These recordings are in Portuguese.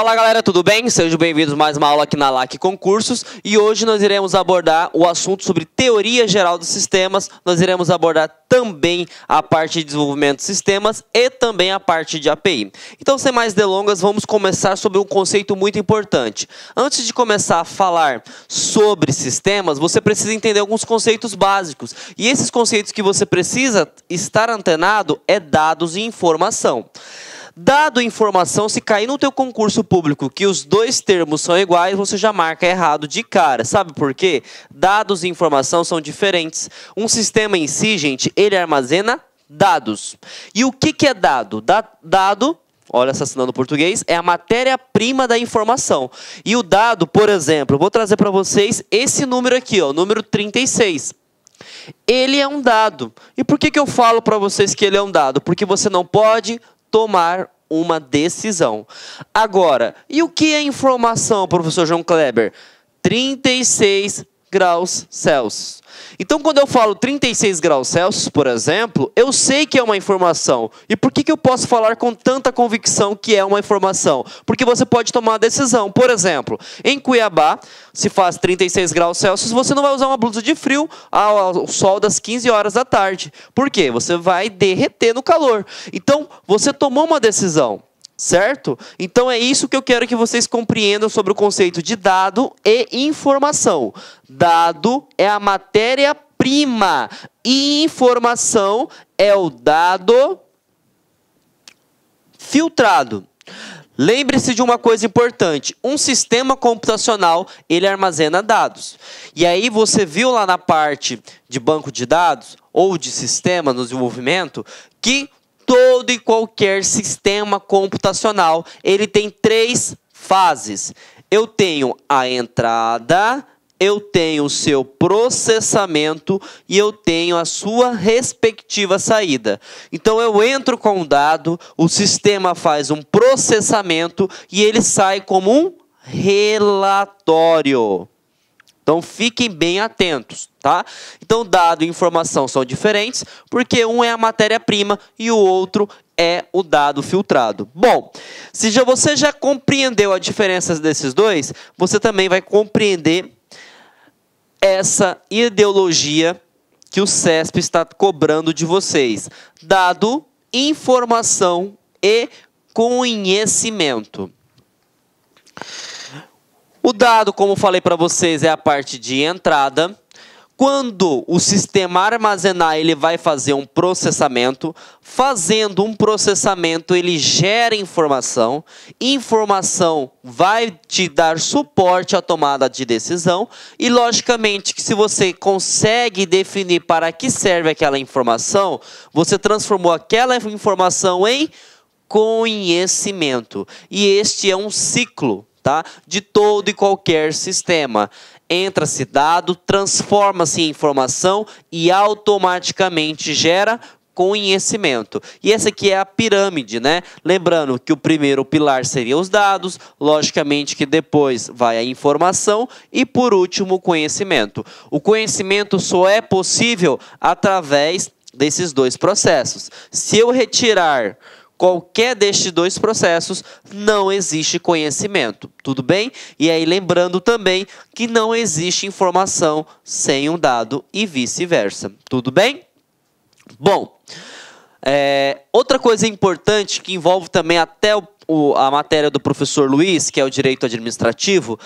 Fala galera, tudo bem? Sejam bem-vindos mais uma aula aqui na LAC Concursos e hoje nós iremos abordar o assunto sobre teoria geral dos sistemas, nós iremos abordar também a parte de desenvolvimento de sistemas e também a parte de API. Então, sem mais delongas, vamos começar sobre um conceito muito importante. Antes de começar a falar sobre sistemas, você precisa entender alguns conceitos básicos e esses conceitos que você precisa estar antenado é dados e informação. Dado informação, se cair no teu concurso público que os dois termos são iguais, você já marca errado de cara. Sabe por quê? Dados e informação são diferentes. Um sistema em si, gente, ele armazena dados. E o que, que é dado? Da dado olha assassinando português, é a matéria-prima da informação. E o dado, por exemplo, vou trazer para vocês esse número aqui, ó, número 36. Ele é um dado. E por que, que eu falo para vocês que ele é um dado? Porque você não pode tomar uma decisão. Agora, e o que é informação, professor João Kleber? 36 graus Celsius. Então, quando eu falo 36 graus Celsius, por exemplo, eu sei que é uma informação. E por que, que eu posso falar com tanta convicção que é uma informação? Porque você pode tomar a decisão. Por exemplo, em Cuiabá, se faz 36 graus Celsius, você não vai usar uma blusa de frio ao sol das 15 horas da tarde. Por quê? Você vai derreter no calor. Então, você tomou uma decisão certo? Então é isso que eu quero que vocês compreendam sobre o conceito de dado e informação. Dado é a matéria-prima, e informação é o dado filtrado. Lembre-se de uma coisa importante, um sistema computacional, ele armazena dados. E aí você viu lá na parte de banco de dados ou de sistema no desenvolvimento que todo e qualquer sistema computacional, ele tem três fases. Eu tenho a entrada, eu tenho o seu processamento e eu tenho a sua respectiva saída. Então eu entro com um dado, o sistema faz um processamento e ele sai como um relatório. Então fiquem bem atentos, tá? Então dado e informação são diferentes, porque um é a matéria-prima e o outro é o dado filtrado. Bom, se já, você já compreendeu a diferença desses dois, você também vai compreender essa ideologia que o CESP está cobrando de vocês. Dado, informação e conhecimento. O dado, como falei para vocês, é a parte de entrada. Quando o sistema armazenar, ele vai fazer um processamento. Fazendo um processamento, ele gera informação. Informação vai te dar suporte à tomada de decisão. E, logicamente, que se você consegue definir para que serve aquela informação, você transformou aquela informação em conhecimento. E este é um ciclo tá? De todo e qualquer sistema. Entra-se dado, transforma-se em informação e automaticamente gera conhecimento. E essa aqui é a pirâmide, né? Lembrando que o primeiro pilar seria os dados, logicamente que depois vai a informação e por último o conhecimento. O conhecimento só é possível através desses dois processos. Se eu retirar qualquer destes dois processos, não existe conhecimento. Tudo bem? E aí, lembrando também que não existe informação sem um dado e vice-versa. Tudo bem? Bom, é, outra coisa importante que envolve também até o o, a matéria do professor Luiz, que é o direito administrativo,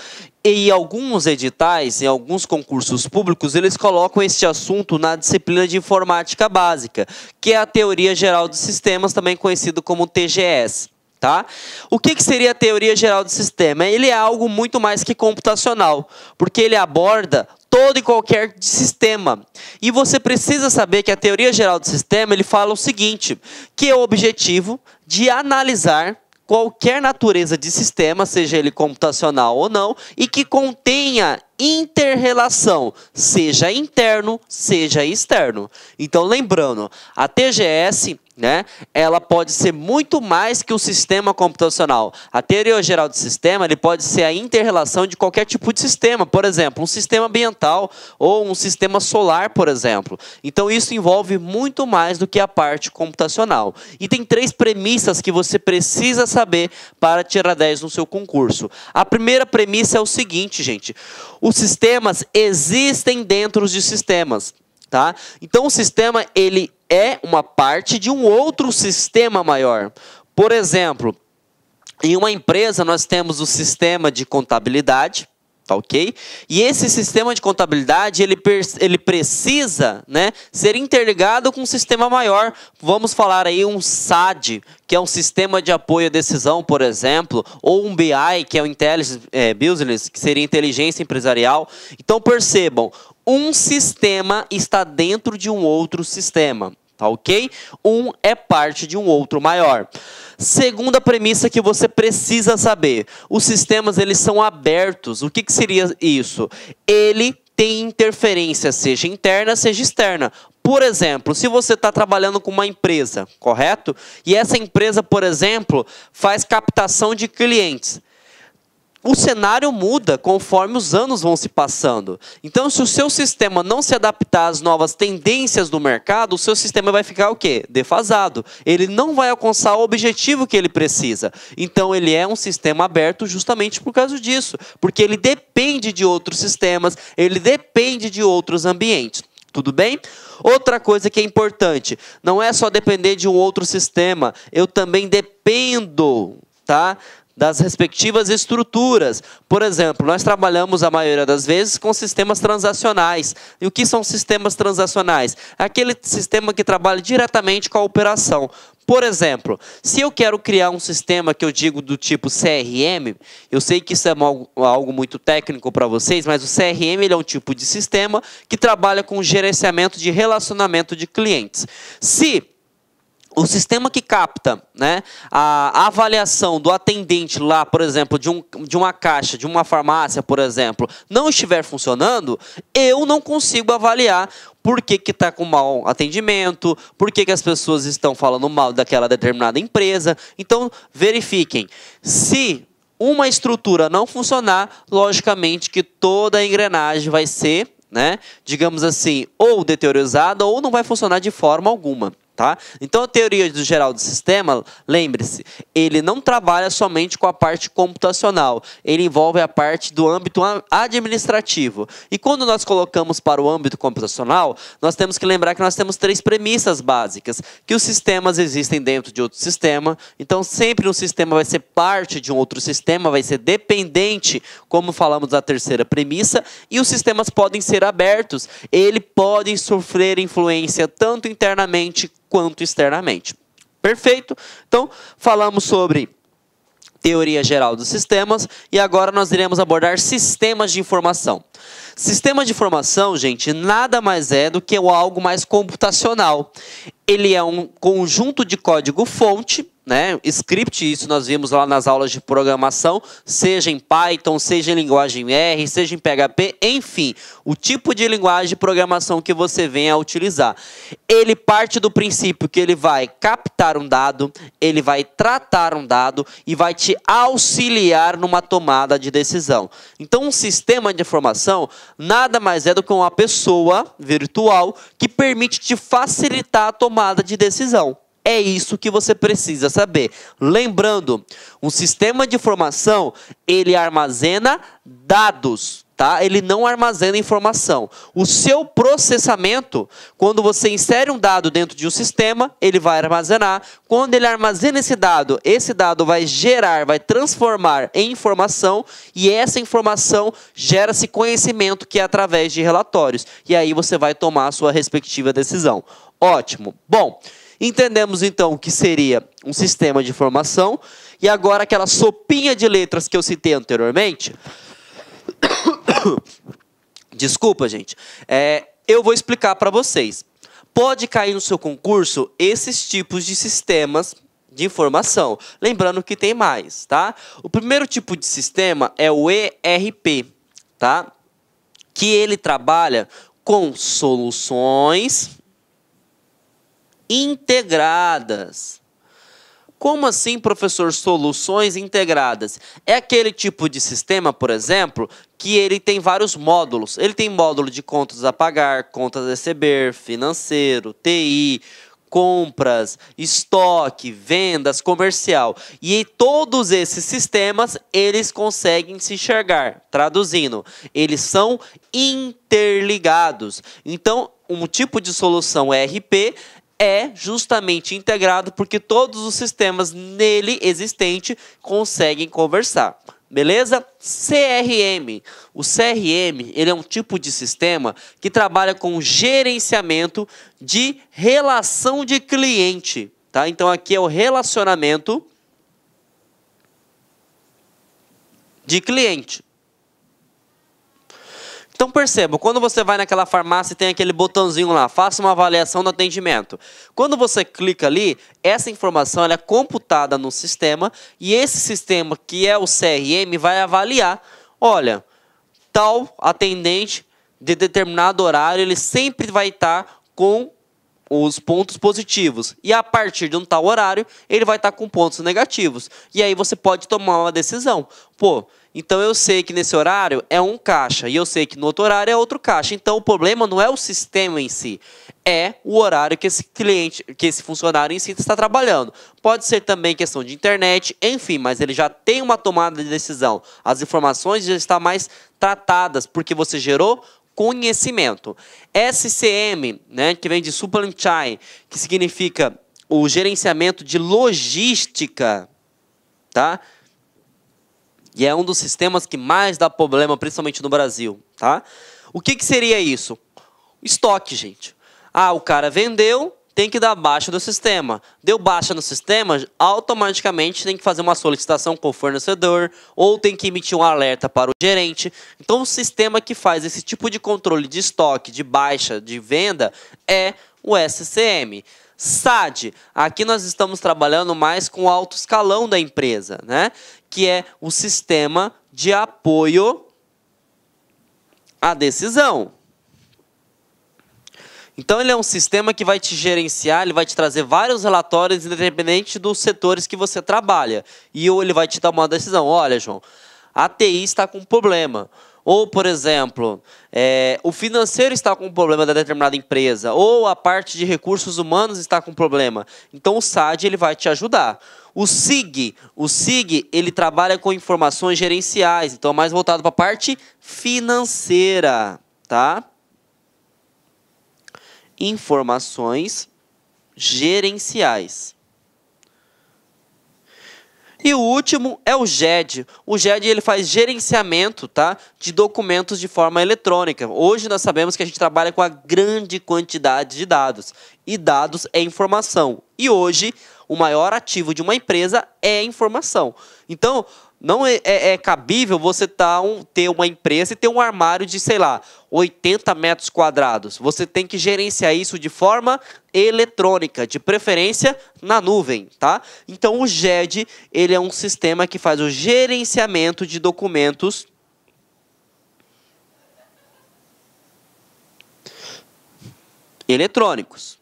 e alguns editais, em alguns concursos públicos, eles colocam este assunto na disciplina de informática básica, que é a teoria geral de sistemas, também conhecido como TGS. Tá? O que, que seria a teoria geral de sistema? Ele é algo muito mais que computacional, porque ele aborda todo e qualquer sistema. E você precisa saber que a teoria geral do sistema ele fala o seguinte, que é o objetivo de analisar qualquer natureza de sistema, seja ele computacional ou não, e que contenha interrelação, seja interno, seja externo. Então, lembrando, a TGS né? Ela pode ser muito mais que um sistema computacional. A teoria geral de sistema, ele pode ser a interrelação de qualquer tipo de sistema, por exemplo, um sistema ambiental ou um sistema solar, por exemplo. Então isso envolve muito mais do que a parte computacional. E tem três premissas que você precisa saber para tirar 10 no seu concurso. A primeira premissa é o seguinte, gente: os sistemas existem dentro de sistemas, tá? Então o sistema ele é uma parte de um outro sistema maior. Por exemplo, em uma empresa nós temos o sistema de contabilidade, Tá ok? E esse sistema de contabilidade, ele, ele precisa né, ser interligado com um sistema maior. Vamos falar aí um SAD, que é um sistema de apoio à decisão, por exemplo, ou um BI, que é o Intelligence é, Business, que seria inteligência empresarial. Então percebam, um sistema está dentro de um outro sistema. Tá ok? Um é parte de um outro maior. Segunda premissa que você precisa saber: os sistemas eles são abertos. O que, que seria isso? Ele tem interferência, seja interna, seja externa. Por exemplo, se você está trabalhando com uma empresa, correto? E essa empresa, por exemplo, faz captação de clientes o cenário muda conforme os anos vão se passando. Então, se o seu sistema não se adaptar às novas tendências do mercado, o seu sistema vai ficar o quê? Defasado. Ele não vai alcançar o objetivo que ele precisa. Então, ele é um sistema aberto justamente por causa disso, porque ele depende de outros sistemas, ele depende de outros ambientes. Tudo bem? Outra coisa que é importante, não é só depender de um outro sistema, eu também dependo, tá? das respectivas estruturas. Por exemplo, nós trabalhamos a maioria das vezes com sistemas transacionais. E o que são sistemas transacionais? É aquele sistema que trabalha diretamente com a operação. Por exemplo, se eu quero criar um sistema que eu digo do tipo CRM, eu sei que isso é algo muito técnico para vocês, mas o CRM é um tipo de sistema que trabalha com gerenciamento de relacionamento de clientes. Se o sistema que capta né, a avaliação do atendente lá, por exemplo, de, um, de uma caixa, de uma farmácia, por exemplo, não estiver funcionando, eu não consigo avaliar por que está com mau atendimento, por que, que as pessoas estão falando mal daquela determinada empresa. Então, verifiquem. Se uma estrutura não funcionar, logicamente que toda a engrenagem vai ser, né, digamos assim, ou deteriorizada ou não vai funcionar de forma alguma. Tá? Então, a teoria do geral do sistema, lembre-se, ele não trabalha somente com a parte computacional, ele envolve a parte do âmbito administrativo. E quando nós colocamos para o âmbito computacional, nós temos que lembrar que nós temos três premissas básicas: que os sistemas existem dentro de outro sistema, então sempre um sistema vai ser parte de um outro sistema, vai ser dependente, como falamos da terceira premissa, e os sistemas podem ser abertos, eles podem sofrer influência tanto internamente quanto externamente. Perfeito? Então, falamos sobre teoria geral dos sistemas e agora nós iremos abordar sistemas de informação. Sistema de informação, gente, nada mais é do que algo mais computacional. Ele é um conjunto de código fonte né? Script, isso nós vimos lá nas aulas de programação, seja em Python, seja em linguagem R, seja em PHP, enfim, o tipo de linguagem de programação que você venha a utilizar. Ele parte do princípio que ele vai captar um dado, ele vai tratar um dado e vai te auxiliar numa tomada de decisão. Então, um sistema de informação nada mais é do que uma pessoa virtual que permite te facilitar a tomada de decisão. É isso que você precisa saber. Lembrando, um sistema de informação, ele armazena dados, tá? Ele não armazena informação. O seu processamento, quando você insere um dado dentro de um sistema, ele vai armazenar. Quando ele armazena esse dado, esse dado vai gerar, vai transformar em informação e essa informação gera-se conhecimento que é através de relatórios. E aí você vai tomar a sua respectiva decisão. Ótimo. Bom, Entendemos então que seria um sistema de informação e agora aquela sopinha de letras que eu citei anteriormente. Desculpa, gente. É, eu vou explicar para vocês. Pode cair no seu concurso esses tipos de sistemas de informação. Lembrando que tem mais, tá? O primeiro tipo de sistema é o ERP, tá? Que ele trabalha com soluções integradas. Como assim, professor, soluções integradas? É aquele tipo de sistema, por exemplo, que ele tem vários módulos. Ele tem módulo de contas a pagar, contas a receber, financeiro, TI, compras, estoque, vendas, comercial. E todos esses sistemas, eles conseguem se enxergar. Traduzindo, eles são interligados. Então, um tipo de solução ERP é é justamente integrado porque todos os sistemas nele existente conseguem conversar. Beleza? CRM. O CRM ele é um tipo de sistema que trabalha com gerenciamento de relação de cliente. Tá? Então aqui é o relacionamento de cliente. Então perceba, quando você vai naquela farmácia e tem aquele botãozinho lá, faça uma avaliação do atendimento. Quando você clica ali, essa informação é computada no sistema e esse sistema, que é o CRM, vai avaliar, olha, tal atendente de determinado horário, ele sempre vai estar com os pontos positivos. E a partir de um tal horário, ele vai estar com pontos negativos. E aí você pode tomar uma decisão. Pô, então eu sei que nesse horário é um caixa e eu sei que no outro horário é outro caixa. Então o problema não é o sistema em si, é o horário que esse cliente, que esse funcionário em si está trabalhando. Pode ser também questão de internet, enfim, mas ele já tem uma tomada de decisão. As informações já estão mais tratadas porque você gerou conhecimento. SCM, né, que vem de supply chain, que significa o gerenciamento de logística, tá? E é um dos sistemas que mais dá problema, principalmente no Brasil, tá? O que, que seria isso? Estoque, gente. Ah, o cara vendeu, tem que dar baixa do sistema. Deu baixa no sistema, automaticamente tem que fazer uma solicitação com o fornecedor ou tem que emitir um alerta para o gerente. Então, o sistema que faz esse tipo de controle de estoque, de baixa, de venda é o SCM. SAD, aqui nós estamos trabalhando mais com o alto escalão da empresa, né? que é o sistema de apoio à decisão. Então ele é um sistema que vai te gerenciar, ele vai te trazer vários relatórios independente dos setores que você trabalha. E ele vai te dar uma decisão, olha, João, a TI está com um problema. Ou, por exemplo, é, o financeiro está com um problema da determinada empresa, ou a parte de recursos humanos está com um problema. Então o SAD ele vai te ajudar. O SIG, o SIG, ele trabalha com informações gerenciais, então é mais voltado para a parte financeira, tá? Informações gerenciais. E o último é o GED. O GED ele faz gerenciamento tá, de documentos de forma eletrônica. Hoje nós sabemos que a gente trabalha com a grande quantidade de dados. E dados é informação. E hoje o maior ativo de uma empresa é a informação. Então, não é, é, é cabível você tá um, ter uma empresa e ter um armário de, sei lá, 80 metros quadrados. Você tem que gerenciar isso de forma eletrônica, de preferência na nuvem, tá? Então o GED, ele é um sistema que faz o gerenciamento de documentos eletrônicos,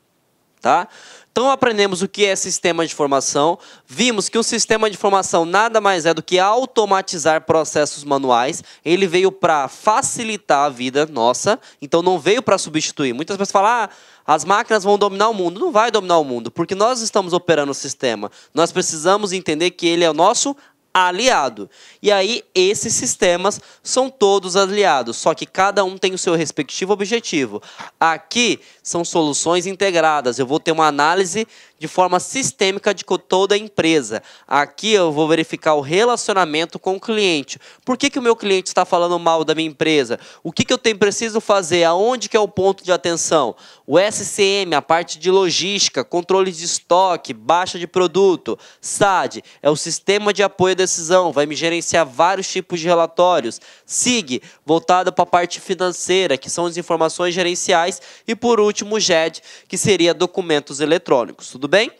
tá? Então aprendemos o que é sistema de informação, vimos que um sistema de informação nada mais é do que automatizar processos manuais. Ele veio para facilitar a vida nossa, então não veio para substituir. Muitas pessoas falam: ah, as máquinas vão dominar o mundo. Não vai dominar o mundo, porque nós estamos operando o sistema. Nós precisamos entender que ele é o nosso aliado. E aí, esses sistemas são todos aliados, só que cada um tem o seu respectivo objetivo. Aqui são soluções integradas. Eu vou ter uma análise de forma sistêmica de toda a empresa. Aqui eu vou verificar o relacionamento com o cliente. Por que, que o meu cliente está falando mal da minha empresa? O que, que eu tenho, preciso fazer? Aonde que é o ponto de atenção? O SCM, a parte de logística, controle de estoque, baixa de produto. SAD é o sistema de apoio à decisão, vai me gerenciar vários tipos de relatórios. SIG, voltado para a parte financeira, que são as informações gerenciais. E por último, último GED, que seria documentos eletrônicos, tudo bem?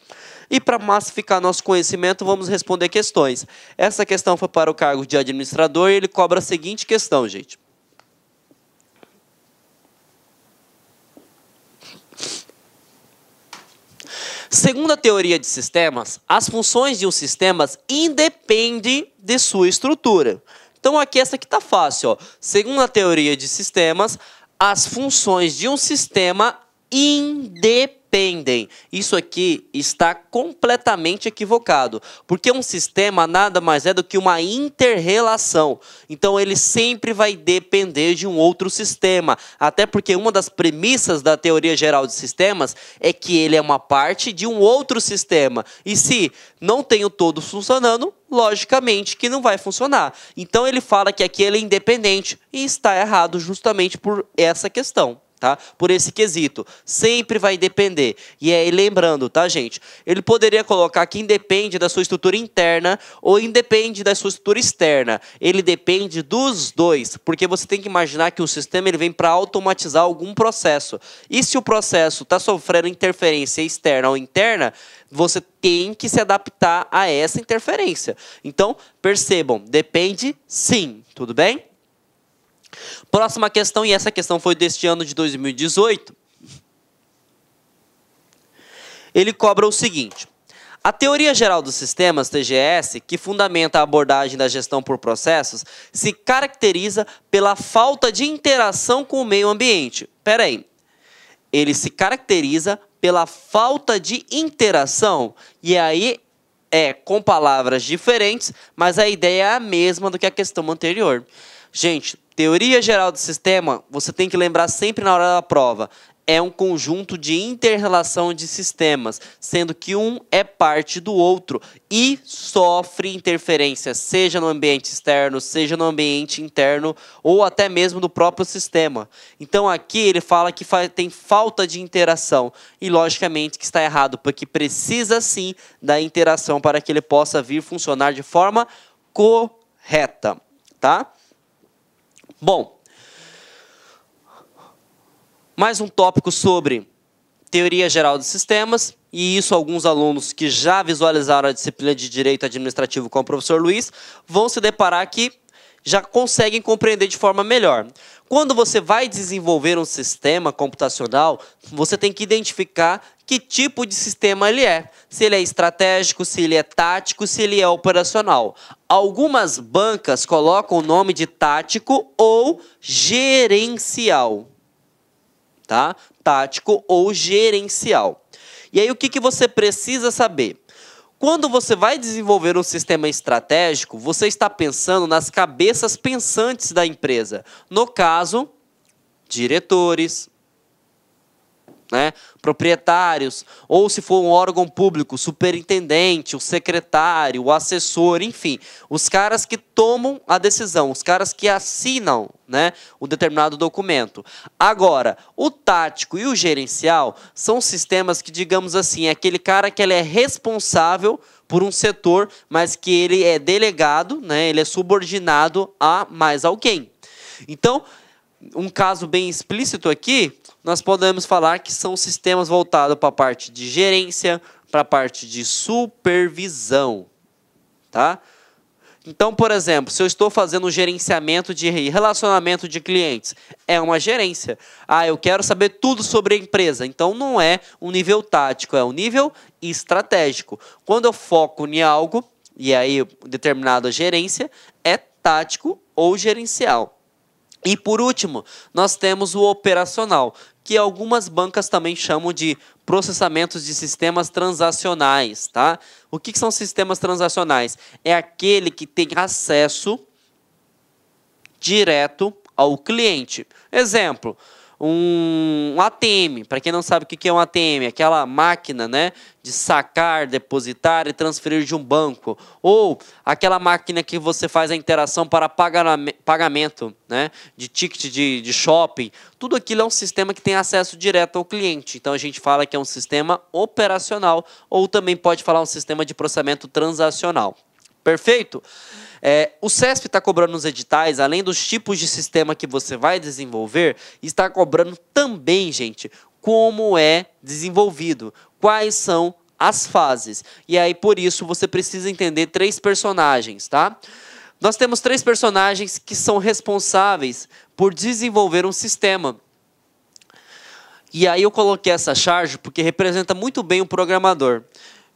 E para massificar nosso conhecimento, vamos responder questões. Essa questão foi para o cargo de administrador e ele cobra a seguinte questão, gente. Segundo a teoria de sistemas, as funções de um sistema independem de sua estrutura. Então aqui essa aqui tá fácil, ó. Segundo a teoria de sistemas, as funções de um sistema independem. Isso aqui está completamente equivocado, porque um sistema nada mais é do que uma interrelação. Então ele sempre vai depender de um outro sistema, até porque uma das premissas da teoria geral de sistemas é que ele é uma parte de um outro sistema. E se não tem o todo funcionando, logicamente que não vai funcionar. Então ele fala que aqui ele é independente e está errado justamente por essa questão tá? Por esse quesito. Sempre vai depender. E aí, é, lembrando, tá, gente? Ele poderia colocar que independe da sua estrutura interna ou independe da sua estrutura externa. Ele depende dos dois, porque você tem que imaginar que o sistema ele vem para automatizar algum processo. E se o processo está sofrendo interferência externa ou interna, você tem que se adaptar a essa interferência. Então, percebam, depende sim, tudo bem? Próxima questão, e essa questão foi deste ano de 2018. Ele cobra o seguinte: a teoria geral dos sistemas, TGS, que fundamenta a abordagem da gestão por processos, se caracteriza pela falta de interação com o meio ambiente. Espera aí. Ele se caracteriza pela falta de interação. E aí é com palavras diferentes, mas a ideia é a mesma do que a questão anterior. Gente, Teoria geral do sistema, você tem que lembrar sempre na hora da prova. É um conjunto de interrelação de sistemas, sendo que um é parte do outro e sofre interferência, seja no ambiente externo, seja no ambiente interno ou até mesmo do próprio sistema. Então aqui ele fala que tem falta de interação e logicamente que está errado, porque precisa sim da interação para que ele possa vir funcionar de forma correta, tá? Bom, mais um tópico sobre teoria geral de sistemas, e isso alguns alunos que já visualizaram a disciplina de direito administrativo com o professor Luiz vão se deparar que já conseguem compreender de forma melhor. Quando você vai desenvolver um sistema computacional, você tem que identificar que tipo de sistema ele é, se ele é estratégico, se ele é tático, se ele é operacional. Algumas bancas colocam o nome de tático ou gerencial. Tá? Tático ou gerencial. E aí o que, que você precisa saber? Quando você vai desenvolver um sistema estratégico, você está pensando nas cabeças pensantes da empresa. No caso, diretores, né? proprietários, ou se for um órgão público, superintendente, o secretário, o assessor, enfim, os caras que tomam a decisão, os caras que assinam né, o determinado documento. Agora, o tático e o gerencial são sistemas que, digamos assim, é aquele cara que ele é responsável por um setor, mas que ele é delegado, né, ele é subordinado a mais alguém. Então, um caso bem explícito aqui nós podemos falar que são sistemas voltados para a parte de gerência, para a parte de supervisão, tá? Então, por exemplo, se eu estou fazendo gerenciamento de relacionamento de clientes, é uma gerência. Ah, eu quero saber tudo sobre a empresa. Então, não é um nível tático, é um nível estratégico. Quando eu foco em algo, e aí determinada gerência, é tático ou gerencial. E por último, nós temos o operacional, que algumas bancas também chamam de processamentos de sistemas transacionais, tá? O que, que são sistemas transacionais? É aquele que tem acesso direto ao cliente. Exemplo, um, um ATM. Para quem não sabe o que é um ATM, é aquela máquina né, de sacar, depositar e transferir de um banco. Ou aquela máquina que você faz a interação para pagamento né, de ticket de, de shopping. Tudo aquilo é um sistema que tem acesso direto ao cliente. Então a gente fala que é um sistema operacional ou também pode falar um sistema de processamento transacional. Perfeito? É, o CESP está cobrando os editais, além dos tipos de sistema que você vai desenvolver, está cobrando também, gente, como é desenvolvido, quais são as fases. E aí, por isso, você precisa entender três personagens, tá? Nós temos três personagens que são responsáveis por desenvolver um sistema. E aí eu coloquei essa charge porque representa muito bem o programador.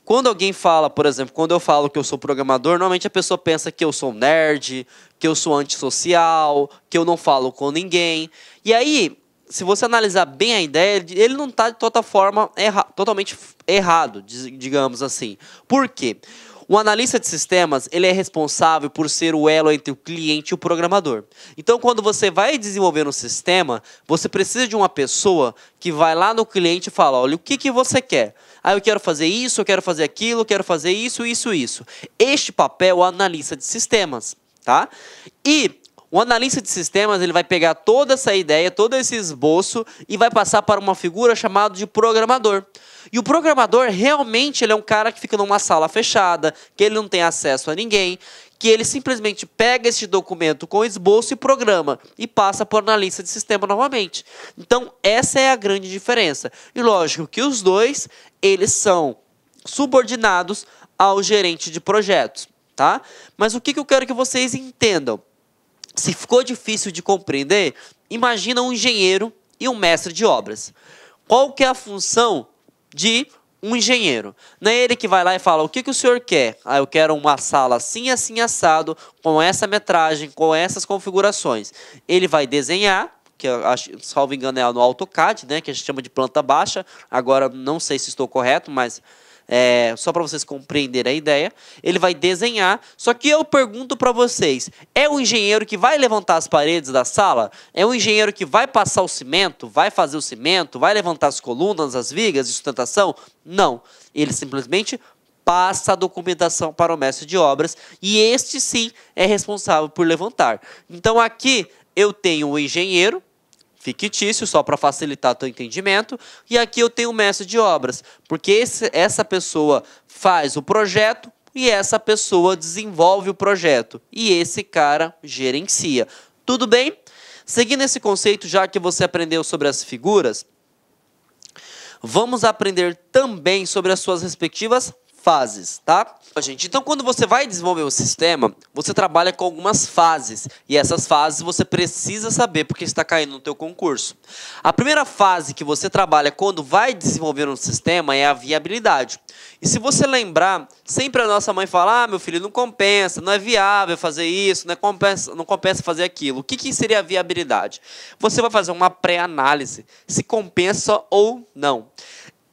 Quando alguém fala, por exemplo, quando eu falo que eu sou programador, normalmente a pessoa pensa que eu sou nerd, que eu sou antissocial, que eu não falo com ninguém. E aí, se você analisar bem a ideia, ele não está de toda forma erra totalmente errado, digamos assim. Por quê? O analista de sistemas ele é responsável por ser o elo entre o cliente e o programador. Então, quando você vai desenvolver um sistema, você precisa de uma pessoa que vai lá no cliente e fala: olha, o que, que você quer? ah, eu quero fazer isso, eu quero fazer aquilo, eu quero fazer isso, isso, isso. Este papel é o analista de sistemas, tá? E o analista de sistemas ele vai pegar toda essa ideia, todo esse esboço e vai passar para uma figura chamada de programador. E o programador realmente ele é um cara que fica numa sala fechada, que ele não tem acesso a ninguém, que ele simplesmente pega este documento com esboço e programa e passa por analista de sistema novamente. Então, essa é a grande diferença. E lógico que os dois, eles são subordinados ao gerente de projetos, tá? Mas o que, que eu quero que vocês entendam? Se ficou difícil de compreender, imagina um engenheiro e um mestre de obras. Qual que é a função de um engenheiro. Não é ele que vai lá e fala: o que, que o senhor quer? Ah, eu quero uma sala assim, assim, assado, com essa metragem, com essas configurações. Ele vai desenhar, que acho, salvo engano é no AutoCAD, né, que a gente chama de planta baixa. Agora não sei se estou correto, mas é, só para vocês compreenderem a ideia, ele vai desenhar. Só que eu pergunto para vocês: é o engenheiro que vai levantar as paredes da sala? É o engenheiro que vai passar o cimento, vai fazer o cimento, vai levantar as colunas, as vigas de sustentação? Não. Ele simplesmente passa a documentação para o mestre de obras e este sim é responsável por levantar. Então aqui eu tenho o engenheiro fictício, só para facilitar teu entendimento. E aqui eu tenho o mestre de obras, porque esse, essa pessoa faz o projeto e essa pessoa desenvolve o projeto e esse cara gerencia. Tudo bem? Seguindo esse conceito, já que você aprendeu sobre as figuras, vamos aprender também sobre as suas respectivas fases, tá? Gente, então quando você vai desenvolver um sistema, você trabalha com algumas fases. E essas fases você precisa saber porque está caindo no teu concurso. A primeira fase que você trabalha quando vai desenvolver um sistema é a viabilidade. E se você lembrar, sempre a nossa mãe fala: ah, meu filho, não compensa, não é viável fazer isso, não, é compensa, não compensa fazer aquilo. O que, que seria a viabilidade? Você vai fazer uma pré-análise, se compensa ou não.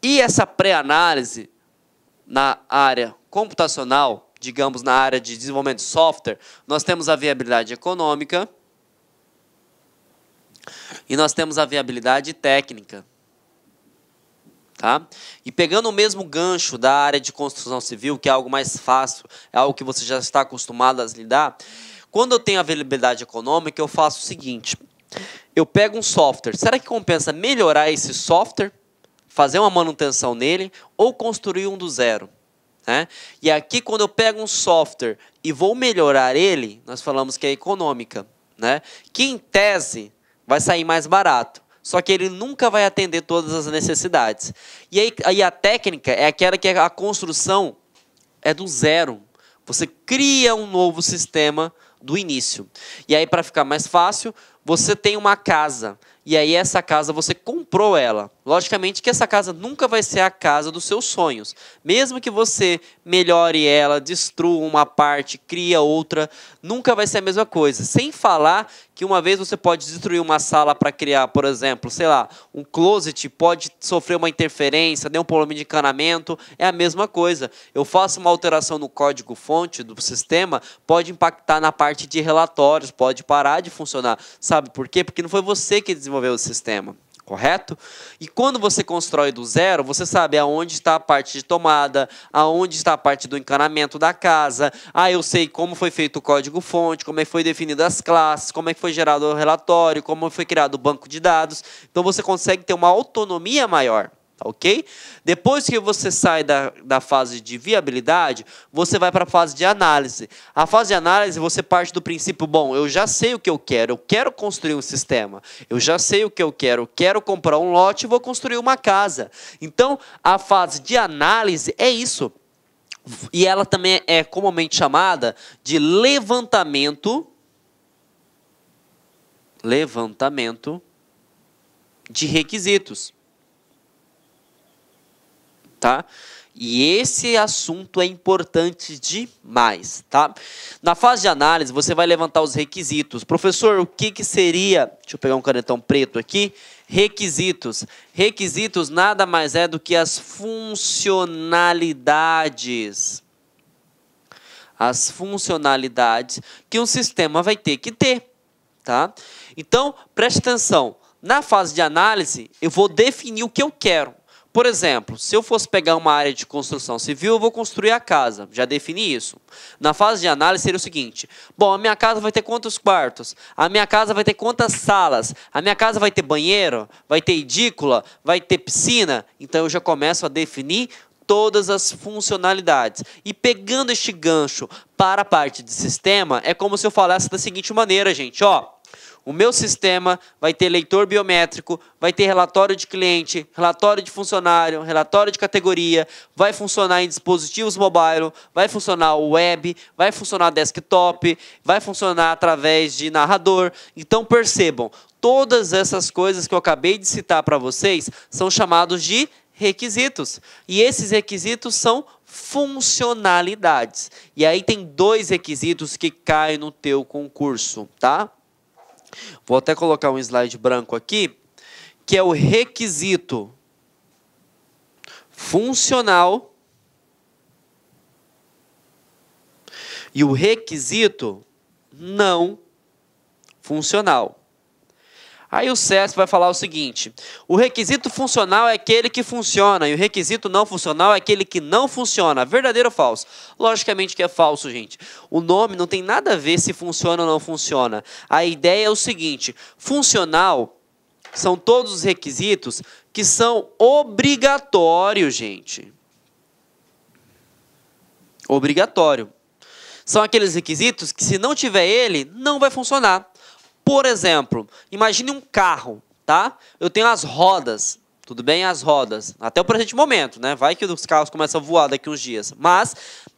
E essa pré-análise na área computacional, digamos na área de desenvolvimento de software, nós temos a viabilidade econômica e nós temos a viabilidade técnica. Tá? E pegando o mesmo gancho da área de construção civil, que é algo mais fácil, é algo que você já está acostumado a lidar, quando eu tenho a viabilidade econômica, eu faço o seguinte: eu pego um software. Será que compensa melhorar esse software fazer uma manutenção nele ou construir um do zero. Né? E aqui, quando eu pego um software e vou melhorar ele, nós falamos que é econômica, né? que em tese vai sair mais barato. Só que ele nunca vai atender todas as necessidades. E aí, aí a técnica é aquela que é a construção é do zero. Você cria um novo sistema do início. E aí, para ficar mais fácil, você tem uma casa. E aí, essa casa você comprou ela. Logicamente que essa casa nunca vai ser a casa dos seus sonhos. Mesmo que você melhore ela, destrua uma parte, cria outra, nunca vai ser a mesma coisa. Sem falar que uma vez você pode destruir uma sala para criar, por exemplo, sei lá, um closet pode sofrer uma interferência, deu um problema de encanamento, é a mesma coisa. Eu faço uma alteração no código fonte do sistema, pode impactar na parte de relatórios, pode parar de funcionar. Sabe por quê? Porque não foi você que desenvolveu o sistema correto? E quando você constrói do zero, você sabe aonde está a parte de tomada, aonde está a parte do encanamento da casa. Ah, eu sei como foi feito o código-fonte, como é que foi definido as classes, como é que foi gerado o relatório, como foi criado o banco de dados. Então você consegue ter uma autonomia maior ok? Depois que você sai da, da fase de viabilidade, você vai para a fase de análise. A fase de análise, você parte do princípio, bom, eu já sei o que eu quero, eu quero construir um sistema, eu já sei o que eu quero, eu quero comprar um lote, vou construir uma casa. Então, a fase de análise é isso. E ela também é comumente chamada de levantamento levantamento de requisitos tá? E esse assunto é importante demais, tá? Na fase de análise, você vai levantar os requisitos. Professor, o que, que seria? Deixa eu pegar um canetão preto aqui. Requisitos. Requisitos nada mais é do que as funcionalidades. As funcionalidades que um sistema vai ter que ter, tá? Então, preste atenção. Na fase de análise, eu vou definir o que eu quero. Por exemplo, se eu fosse pegar uma área de construção civil, eu vou construir a casa. Já defini isso. Na fase de análise seria o seguinte: bom, a minha casa vai ter quantos quartos? A minha casa vai ter quantas salas? A minha casa vai ter banheiro? Vai ter edícula? Vai ter piscina? Então eu já começo a definir todas as funcionalidades. E pegando este gancho para a parte de sistema, é como se eu falasse da seguinte maneira, gente, ó. O meu sistema vai ter leitor biométrico, vai ter relatório de cliente, relatório de funcionário, relatório de categoria, vai funcionar em dispositivos mobile, vai funcionar web, vai funcionar desktop, vai funcionar através de narrador. Então percebam, todas essas coisas que eu acabei de citar para vocês são chamados de requisitos. E esses requisitos são funcionalidades. E aí tem dois requisitos que caem no teu concurso, tá? Vou até colocar um slide branco aqui, que é o requisito funcional e o requisito não funcional. Aí o SESP vai falar o seguinte: o requisito funcional é aquele que funciona, e o requisito não funcional é aquele que não funciona. Verdadeiro ou falso? Logicamente que é falso, gente. O nome não tem nada a ver se funciona ou não funciona. A ideia é o seguinte: funcional são todos os requisitos que são obrigatórios, gente. Obrigatório. São aqueles requisitos que, se não tiver ele, não vai funcionar. Por exemplo, imagine um carro, tá? Eu tenho as rodas, tudo bem? As rodas. Até o presente momento, né? Vai que os carros começam a voar daqui uns dias. Mas,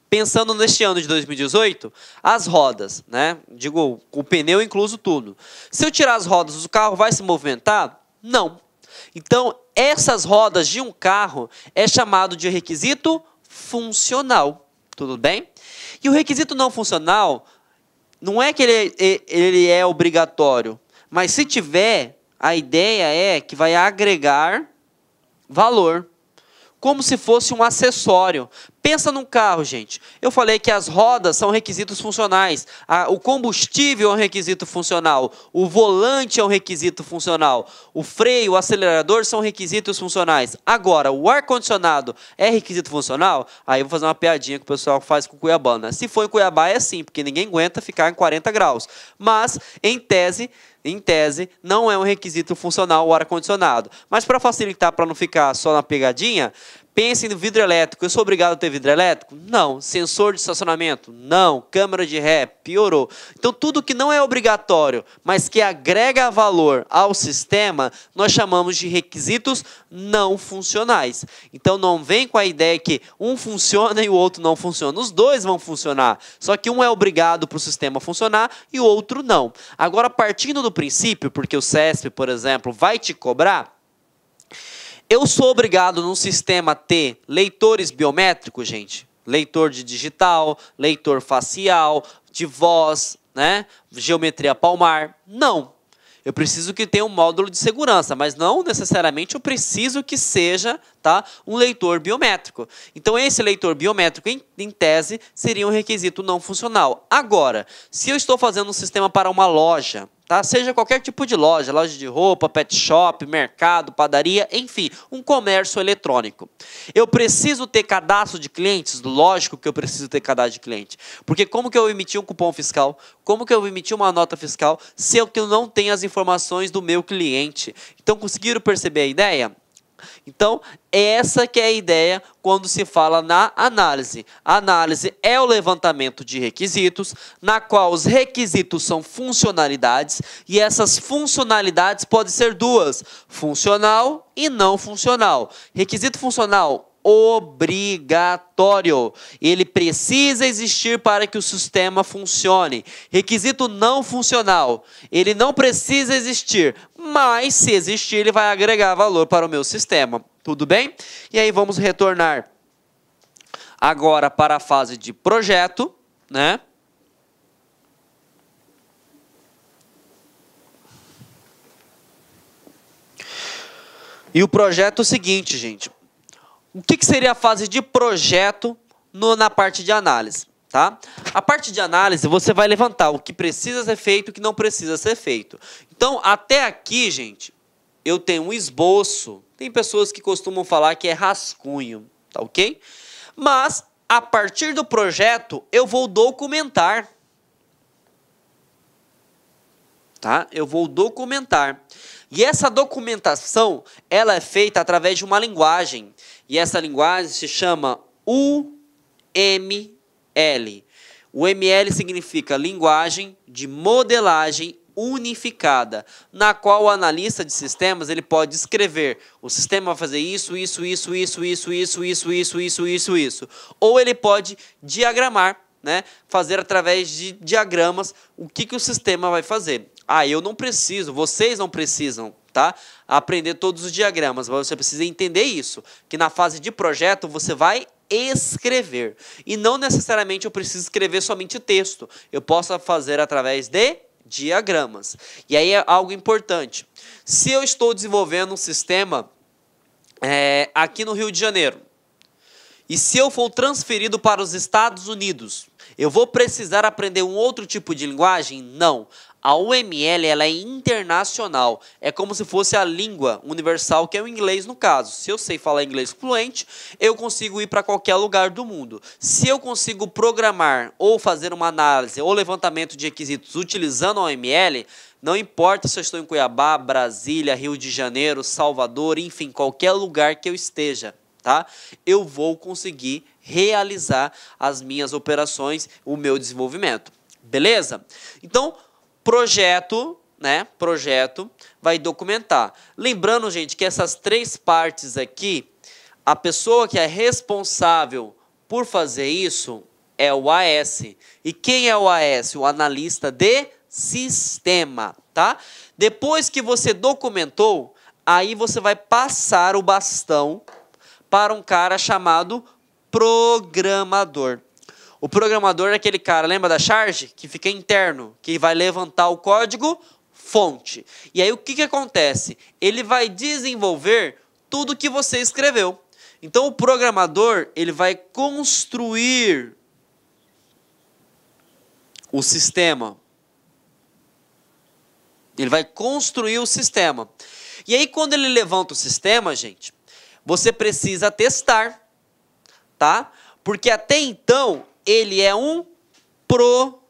pensando neste ano de 2018, as rodas, né? Digo, o pneu incluso tudo. Se eu tirar as rodas, o carro vai se movimentar? Não. Então, essas rodas de um carro é chamado de requisito funcional, tudo bem? E o requisito não funcional não é que ele, é, ele é obrigatório, mas se tiver, a ideia é que vai agregar valor, como se fosse um acessório Pensa num carro, gente. Eu falei que as rodas são requisitos funcionais, a, o combustível é um requisito funcional, o volante é um requisito funcional, o freio, o acelerador são requisitos funcionais. Agora, o ar-condicionado é requisito funcional? Aí eu vou fazer uma piadinha que o pessoal faz com Cuiabana. Se for em Cuiabá, é assim, porque ninguém aguenta ficar em 40 graus. Mas, em tese, em tese, não é um requisito funcional o ar-condicionado. Mas para facilitar, para não ficar só na pegadinha, Pensem no vidro elétrico. Eu sou obrigado a ter vidro elétrico? Não. Sensor de estacionamento? Não. Câmera de ré? Piorou. Então, tudo que não é obrigatório, mas que agrega valor ao sistema, nós chamamos de requisitos não funcionais. Então, não vem com a ideia que um funciona e o outro não funciona. Os dois vão funcionar. Só que um é obrigado para o sistema funcionar e o outro não. Agora, partindo do princípio, porque o CESP, por exemplo, vai te cobrar eu sou obrigado num sistema a ter leitores biométricos, gente? Leitor de digital, leitor facial, de voz, né? Geometria palmar. Não. Eu preciso que tenha um módulo de segurança, mas não necessariamente eu preciso que seja tá, um leitor biométrico. Então, esse leitor biométrico, em, em, tese, seria um requisito não funcional. Agora, se eu estou fazendo um sistema para uma loja, tá? Seja qualquer tipo de loja, loja de roupa, pet shop, mercado, padaria, enfim, um comércio eletrônico. Eu preciso ter cadastro de clientes? Lógico que eu preciso ter cadastro de cliente. Porque como que eu emiti um cupom fiscal? Como que eu emiti uma nota fiscal se é eu não tenho as informações do meu cliente? Então conseguiram perceber a ideia? Então, essa que é a ideia quando se fala na análise. A análise é o levantamento de requisitos, na qual os requisitos são funcionalidades, e essas funcionalidades podem ser duas, funcional e não funcional. Requisito funcional obrigatório. Ele precisa existir para que o sistema funcione. Requisito não funcional. Ele não precisa existir, mas se existir, ele vai agregar valor para o meu sistema. Tudo bem? E aí vamos retornar agora para a fase de projeto, né? E o projeto é o seguinte, gente o que, que seria a fase de projeto no, na parte de análise? Tá? A parte de análise, você vai levantar o que precisa ser feito e o que não precisa ser feito. Então, até aqui, gente, eu tenho um esboço. Tem pessoas que costumam falar que é rascunho, tá ok? Mas, a partir do projeto, eu vou documentar. Tá? Eu vou documentar. E essa documentação, ela é feita através de uma linguagem. E essa linguagem se chama UML. O ML significa linguagem de modelagem unificada, na qual o analista de sistemas ele pode escrever o sistema vai fazer isso, isso, isso, isso, isso, isso, isso, isso, isso, isso, isso. Ou ele pode diagramar, né? fazer através de diagramas o que, que o sistema vai fazer. Ah, eu não preciso, vocês não precisam, tá? Aprender todos os diagramas, mas você precisa entender isso, que na fase de projeto você vai escrever. E não necessariamente eu preciso escrever somente texto. Eu posso fazer através de diagramas. E aí é algo importante. Se eu estou desenvolvendo um sistema é, aqui no Rio de Janeiro, e se eu for transferido para os Estados Unidos, eu vou precisar aprender um outro tipo de linguagem? Não. A UML ela é internacional, é como se fosse a língua universal, que é o inglês no caso. Se eu sei falar inglês fluente, eu consigo ir para qualquer lugar do mundo. Se eu consigo programar ou fazer uma análise ou levantamento de requisitos utilizando a OML, não importa se eu estou em Cuiabá, Brasília, Rio de Janeiro, Salvador, enfim, qualquer lugar que eu esteja, tá? Eu vou conseguir realizar as minhas operações, o meu desenvolvimento. Beleza? Então, projeto, né? Projeto vai documentar. Lembrando, gente, que essas três partes aqui, a pessoa que é responsável por fazer isso é o AS. E quem é o AS? O analista de sistema, tá? Depois que você documentou, aí você vai passar o bastão para um cara chamado programador. O programador é aquele cara, lembra da charge? Que fica interno, que vai levantar o código fonte. E aí o que, que acontece? Ele vai desenvolver tudo que você escreveu. Então o programador, ele vai construir o sistema. Ele vai construir o sistema. E aí quando ele levanta o sistema, gente, você precisa testar, tá? Porque até então ele é um protótipo.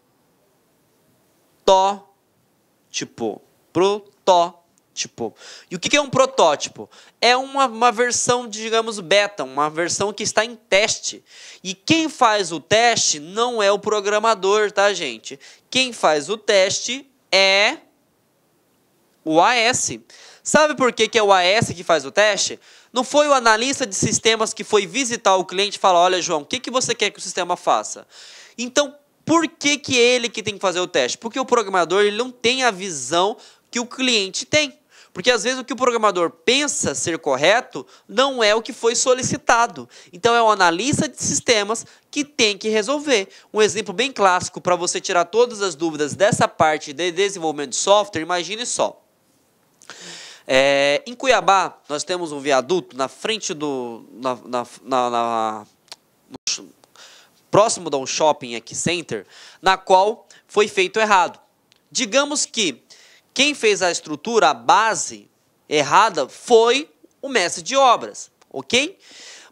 Protótipo. E o que é um protótipo? É uma, uma versão, de, digamos, beta, uma versão que está em teste. E quem faz o teste não é o programador, tá, gente? Quem faz o teste é o AS. Sabe por que, que é o AS que faz o teste? Não foi o analista de sistemas que foi visitar o cliente e falar: olha, João, o que, que você quer que o sistema faça? Então, por que, que ele que tem que fazer o teste? Porque o programador ele não tem a visão que o cliente tem. Porque às vezes o que o programador pensa ser correto não é o que foi solicitado. Então é o analista de sistemas que tem que resolver. Um exemplo bem clássico para você tirar todas as dúvidas dessa parte de desenvolvimento de software, imagine só. É, em Cuiabá, nós temos um viaduto na frente do. Na, na, na, na no, próximo da um shopping aqui center, na qual foi feito errado. Digamos que quem fez a estrutura, a base errada, foi o mestre de obras, ok?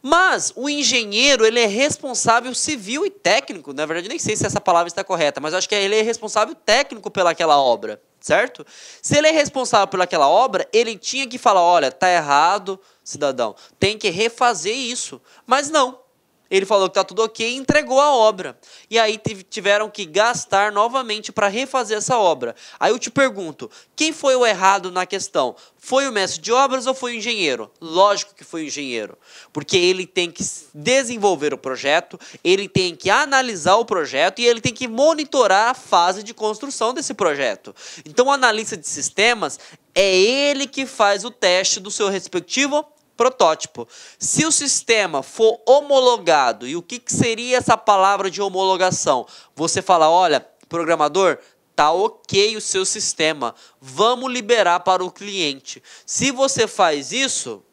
Mas o engenheiro, ele é responsável civil e técnico. Na verdade, nem sei se essa palavra está correta, mas acho que ele é responsável técnico pelaquela obra certo? Se ele é responsável pelaquela obra, ele tinha que falar, olha, tá errado, cidadão, tem que refazer isso. Mas não, ele falou que tá tudo ok e entregou a obra. E aí tiveram que gastar novamente para refazer essa obra. Aí eu te pergunto, quem foi o errado na questão? Foi o mestre de obras ou foi o engenheiro? Lógico que foi o engenheiro, porque ele tem que desenvolver o projeto, ele tem que analisar o projeto e ele tem que monitorar a fase de construção desse projeto. Então, o analista de sistemas é ele que faz o teste do seu respectivo protótipo. Se o sistema for homologado, e o que, que seria essa palavra de homologação? Você fala, olha, programador, tá ok o seu sistema, vamos liberar para o cliente. Se você faz isso,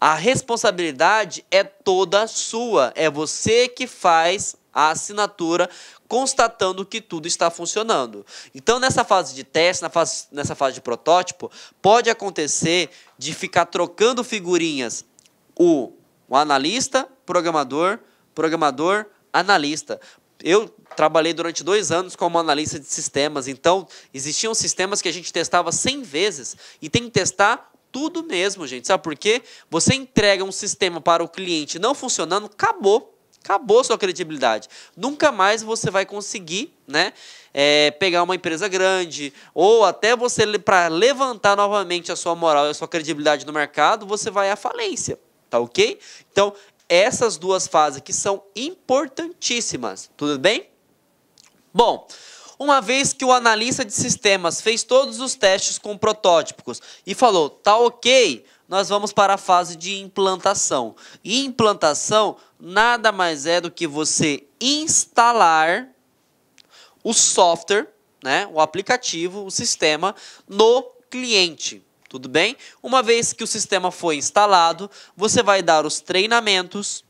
a responsabilidade é toda sua, é você que faz a assinatura constatando que tudo está funcionando. Então, nessa fase de teste, fase, nessa fase de protótipo, pode acontecer de ficar trocando figurinhas o, o analista, programador, programador, analista. Eu trabalhei durante dois anos como analista de sistemas, então existiam sistemas que a gente testava 100 vezes e tem que testar tudo mesmo, gente. Sabe por quê? Você entrega um sistema para o cliente não funcionando, acabou acabou sua credibilidade. Nunca mais você vai conseguir, né? É, pegar uma empresa grande ou até você para levantar novamente a sua moral e a sua credibilidade no mercado, você vai à falência, tá ok? Então essas duas fases que são importantíssimas, tudo bem? Bom, uma vez que o analista de sistemas fez todos os testes com protótipos e falou, tá ok, nós vamos para a fase de implantação. E implantação nada mais é do que você instalar o software, né, o aplicativo, o sistema no cliente. Tudo bem? Uma vez que o sistema foi instalado, você vai dar os treinamentos.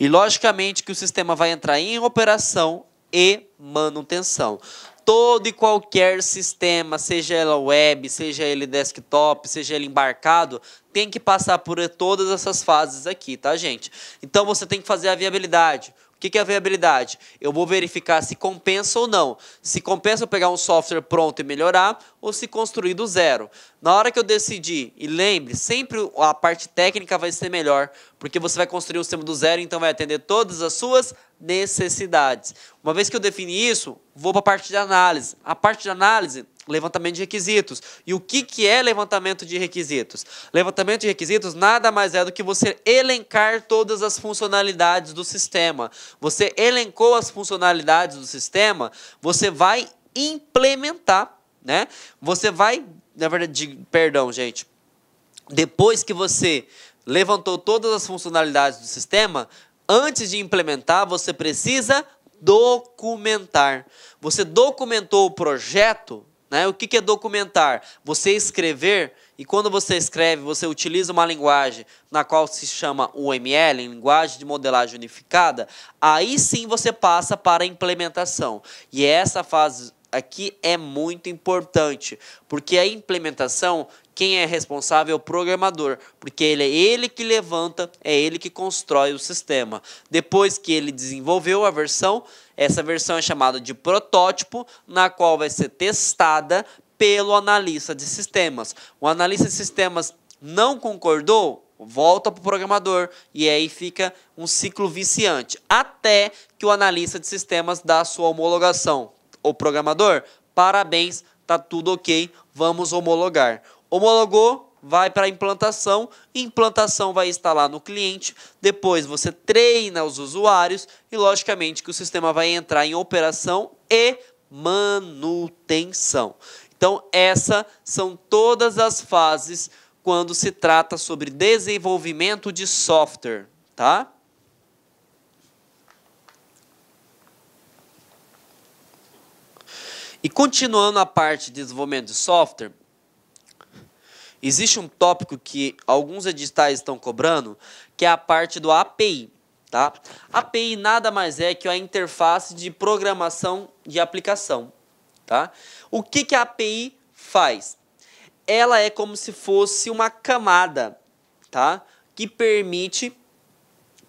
E logicamente que o sistema vai entrar em operação e manutenção todo e qualquer sistema, seja ela web, seja ele desktop, seja ele embarcado, tem que passar por todas essas fases aqui, tá, gente? Então você tem que fazer a viabilidade. O que, é a viabilidade? Eu vou verificar se compensa ou não. Se compensa eu pegar um software pronto e melhorar, ou se construir do zero. Na hora que eu decidir, e lembre, sempre a parte técnica vai ser melhor, porque você vai construir um sistema do zero, então vai atender todas as suas necessidades. Uma vez que eu defini isso, vou para a parte de análise. A parte de análise, levantamento de requisitos. E o que, que é levantamento de requisitos? Levantamento de requisitos nada mais é do que você elencar todas as funcionalidades do sistema. Você elencou as funcionalidades do sistema, você vai implementar, né? Você vai na verdade, de, perdão, gente. Depois que você levantou todas as funcionalidades do sistema, antes de implementar, você precisa documentar. Você documentou o projeto, né? O que, que é documentar? Você escrever, e quando você escreve, você utiliza uma linguagem na qual se chama UML, linguagem de modelagem unificada, aí sim você passa para a implementação. E é essa fase aqui é muito importante, porque a implementação, quem é responsável é o programador, porque ele é ele que levanta, é ele que constrói o sistema. Depois que ele desenvolveu a versão, essa versão é chamada de protótipo, na qual vai ser testada pelo analista de sistemas. O analista de sistemas não concordou, volta para o programador e aí fica um ciclo viciante, até que o analista de sistemas dá a sua homologação o programador, parabéns, tá tudo ok, vamos homologar. Homologou, vai para a implantação, implantação vai instalar no cliente, depois você treina os usuários e logicamente que o sistema vai entrar em operação e manutenção. Então, essas são todas as fases quando se trata sobre desenvolvimento de software, tá? E continuando a parte de desenvolvimento de software, existe um tópico que alguns editais estão cobrando, que é a parte do API. Tá? API nada mais é que a interface de programação de aplicação. Tá? O que, que a API faz? Ela é como se fosse uma camada tá? que permite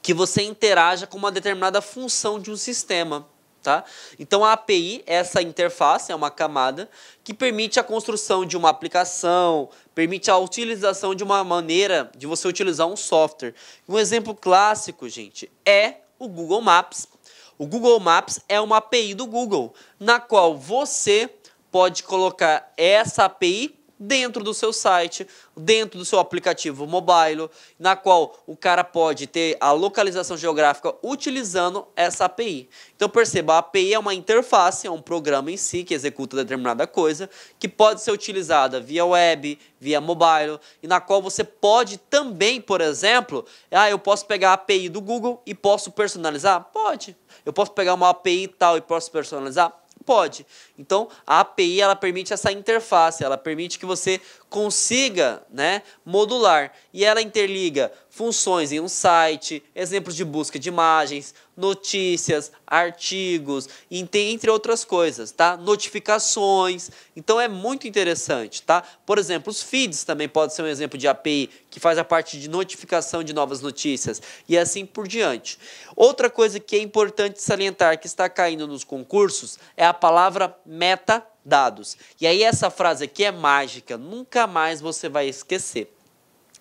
que você interaja com uma determinada função de um sistema tá? Então a API, é essa interface, é uma camada que permite a construção de uma aplicação, permite a utilização de uma maneira de você utilizar um software. Um exemplo clássico, gente, é o Google Maps. O Google Maps é uma API do Google, na qual você pode colocar essa API dentro do seu site, dentro do seu aplicativo mobile, na qual o cara pode ter a localização geográfica utilizando essa API. Então perceba, a API é uma interface, é um programa em si que executa determinada coisa, que pode ser utilizada via web, via mobile, e na qual você pode também, por exemplo, ah, eu posso pegar a API do Google e posso personalizar? Pode. Eu posso pegar uma API e tal e posso personalizar? pode. Então, a API ela permite essa interface, ela permite que você consiga né, modular. E ela interliga funções em um site, exemplos de busca de imagens, notícias, artigos, entre outras coisas, tá? Notificações. Então é muito interessante, tá? Por exemplo, os feeds também pode ser um exemplo de API que faz a parte de notificação de novas notícias e assim por diante. Outra coisa que é importante salientar que está caindo nos concursos é a palavra meta dados. E aí essa frase aqui é mágica, nunca mais você vai esquecer.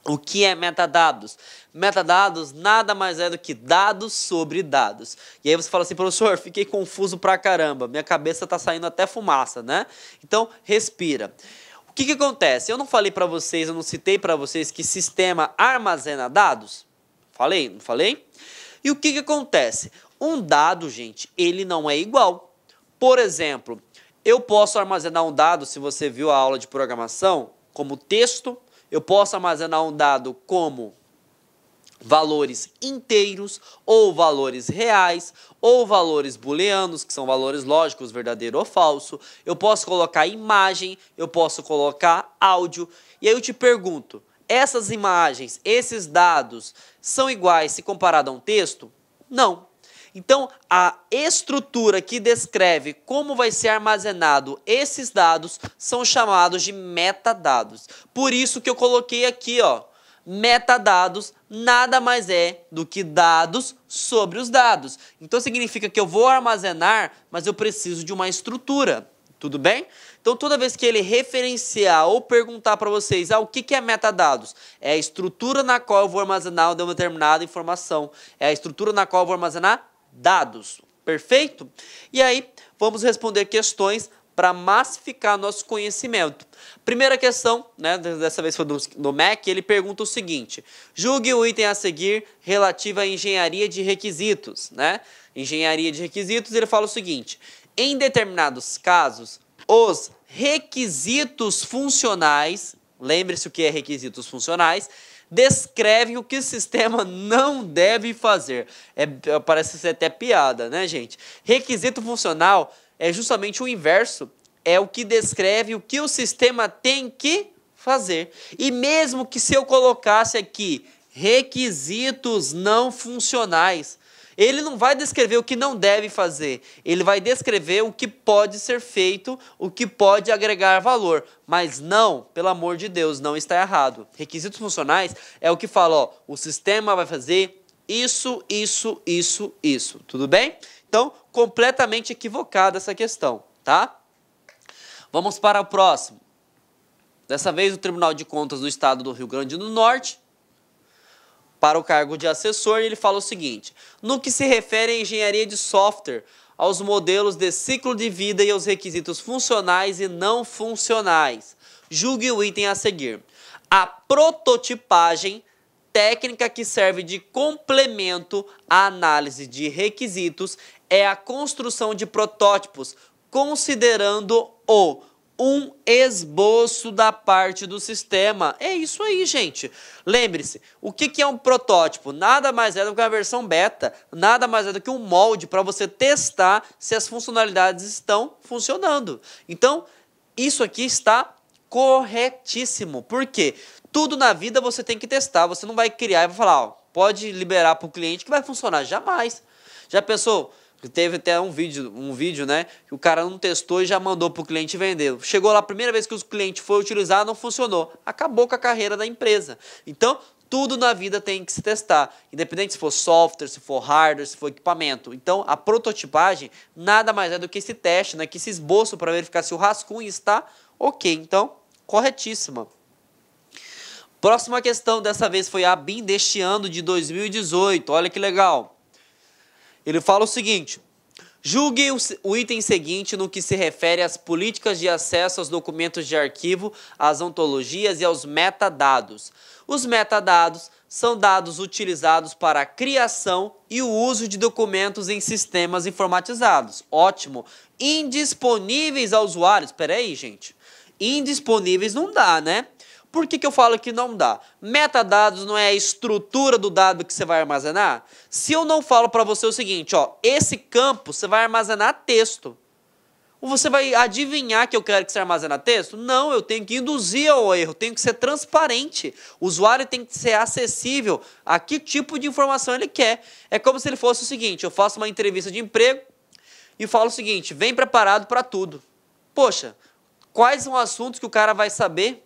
O que é metadados? Metadados nada mais é do que dados sobre dados. E aí você fala assim, professor, fiquei confuso pra caramba, minha cabeça tá saindo até fumaça, né? Então, respira. O que que acontece? Eu não falei para vocês, eu não citei para vocês que sistema armazena dados? Falei, não falei? E o que que acontece? Um dado, gente, ele não é igual. Por exemplo, eu posso armazenar um dado, se você viu a aula de programação, como texto, eu posso armazenar um dado como valores inteiros ou valores reais ou valores booleanos, que são valores lógicos, verdadeiro ou falso. Eu posso colocar imagem, eu posso colocar áudio. E aí eu te pergunto, essas imagens, esses dados são iguais se comparado a um texto? Não. Então, a estrutura que descreve como vai ser armazenado esses dados são chamados de metadados. Por isso que eu coloquei aqui, ó, metadados nada mais é do que dados sobre os dados. Então significa que eu vou armazenar, mas eu preciso de uma estrutura. Tudo bem? Então, toda vez que ele referenciar ou perguntar para vocês ah, o que, que é metadados, é a estrutura na qual eu vou armazenar uma determinada informação, é a estrutura na qual eu vou armazenar dados. Perfeito? E aí, vamos responder questões para massificar nosso conhecimento. Primeira questão, né, dessa vez foi do, do MEC, ele pergunta o seguinte: julgue o item a seguir relativo à engenharia de requisitos. Né? Engenharia de requisitos, ele fala o seguinte: em determinados casos, os requisitos funcionais, lembre-se o que é requisitos funcionais, descrevem o que o sistema não deve fazer. É, parece ser até piada, né, gente? Requisito funcional é justamente o inverso. É o que descreve o que o sistema tem que fazer. E mesmo que se eu colocasse aqui requisitos não funcionais, ele não vai descrever o que não deve fazer, ele vai descrever o que pode ser feito, o que pode agregar valor. Mas não, pelo amor de Deus, não está errado. Requisitos funcionais é o que fala, ó, o sistema vai fazer isso, isso, isso, isso. Tudo bem? Então, completamente equivocada essa questão, tá? Vamos para o próximo. Dessa vez, o Tribunal de Contas do Estado do Rio Grande do Norte para o cargo de assessor, ele fala o seguinte: no que se refere à engenharia de software, aos modelos de ciclo de vida e aos requisitos funcionais e não funcionais. Julgue o item a seguir. A prototipagem, técnica que serve de complemento à análise de requisitos, é a construção de protótipos, considerando o um esboço da parte do sistema. É isso aí, gente. Lembre-se, o que, é um protótipo? Nada mais é do que uma versão beta, nada mais é do que um molde para você testar se as funcionalidades estão funcionando. Então, isso aqui está corretíssimo. Por quê? Tudo na vida você tem que testar, você não vai criar e vai falar, ó, pode liberar para o cliente que vai funcionar. Jamais. Já pensou? Teve até um vídeo, um vídeo, né? Que o cara não testou e já mandou para o cliente vender. Chegou lá, a primeira vez que o cliente foi utilizar, não funcionou. Acabou com a carreira da empresa. Então, tudo na vida tem que se testar, independente se for software, se for hardware, se for equipamento. Então, a prototipagem nada mais é do que esse teste, né? que esse esboço para verificar se o rascunho está ok. Então, corretíssima. Próxima questão, dessa vez foi a BIM deste ano de 2018. Olha que legal. Ele fala o seguinte: Julgue o item seguinte no que se refere às políticas de acesso aos documentos de arquivo, às ontologias e aos metadados. Os metadados são dados utilizados para a criação e o uso de documentos em sistemas informatizados. Ótimo. Indisponíveis a usuários. Espera aí, gente. Indisponíveis não dá, né? Por que, que eu falo que não dá? Metadados não é a estrutura do dado que você vai armazenar? Se eu não falo para você o seguinte, ó, esse campo você vai armazenar texto. Ou você vai adivinhar que eu quero que você armazene texto? Não, eu tenho que induzir ao erro, tenho que ser transparente. O usuário tem que ser acessível a que tipo de informação ele quer. É como se ele fosse o seguinte: eu faço uma entrevista de emprego e falo o seguinte: vem preparado para tudo. Poxa, quais são os assuntos que o cara vai saber?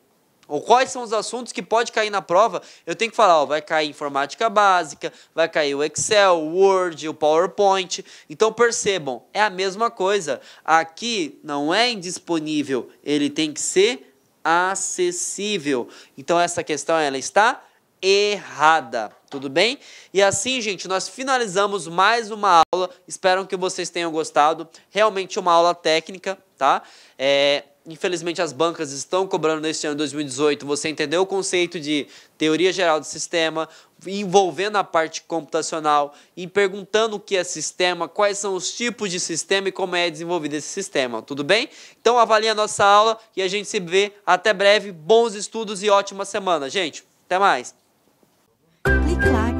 ou quais são os assuntos que pode cair na prova, eu tenho que falar, ó, vai cair informática básica, vai cair o Excel, o Word, o PowerPoint. Então percebam, é a mesma coisa. Aqui não é indisponível, ele tem que ser acessível. Então essa questão ela está errada, tudo bem? E assim, gente, nós finalizamos mais uma aula. Espero que vocês tenham gostado. Realmente uma aula técnica, tá? É, infelizmente as bancas estão cobrando neste ano 2018, você entendeu o conceito de teoria geral do sistema, envolvendo a parte computacional e perguntando o que é sistema, quais são os tipos de sistema e como é desenvolvido esse sistema, tudo bem? Então avalie a nossa aula e a gente se vê até breve. Bons estudos e ótima semana, gente. Até mais. Clique